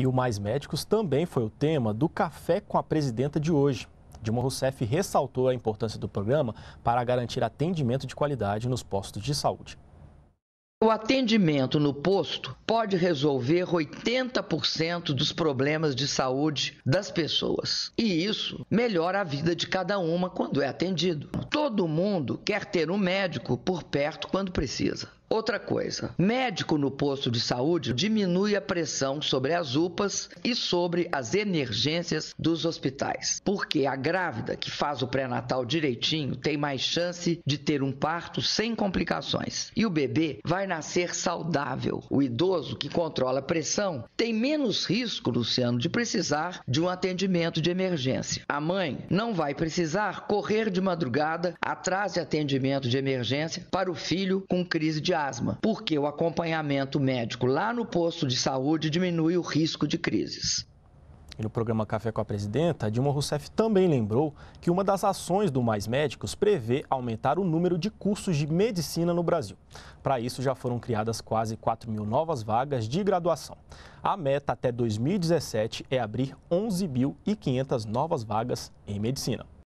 E o Mais Médicos também foi o tema do Café com a Presidenta de hoje. Dilma Rousseff ressaltou a importância do programa para garantir atendimento de qualidade nos postos de saúde. O atendimento no posto pode resolver 80% dos problemas de saúde das pessoas. E isso melhora a vida de cada uma quando é atendido. Todo mundo quer ter um médico por perto quando precisa. Outra coisa, médico no posto de saúde diminui a pressão sobre as UPAs e sobre as emergências dos hospitais, porque a grávida que faz o pré-natal direitinho tem mais chance de ter um parto sem complicações e o bebê vai nascer saudável. O idoso que controla a pressão tem menos risco, Luciano, de precisar de um atendimento de emergência. A mãe não vai precisar correr de madrugada atrás de atendimento de emergência para o filho com crise de asma, porque o acompanhamento médico lá no posto de saúde diminui o risco de crises. E no programa Café com a Presidenta, Dilma Rousseff também lembrou que uma das ações do Mais Médicos prevê aumentar o número de cursos de medicina no Brasil. Para isso, já foram criadas quase 4 mil novas vagas de graduação. A meta até 2017 é abrir 11.500 novas vagas em medicina.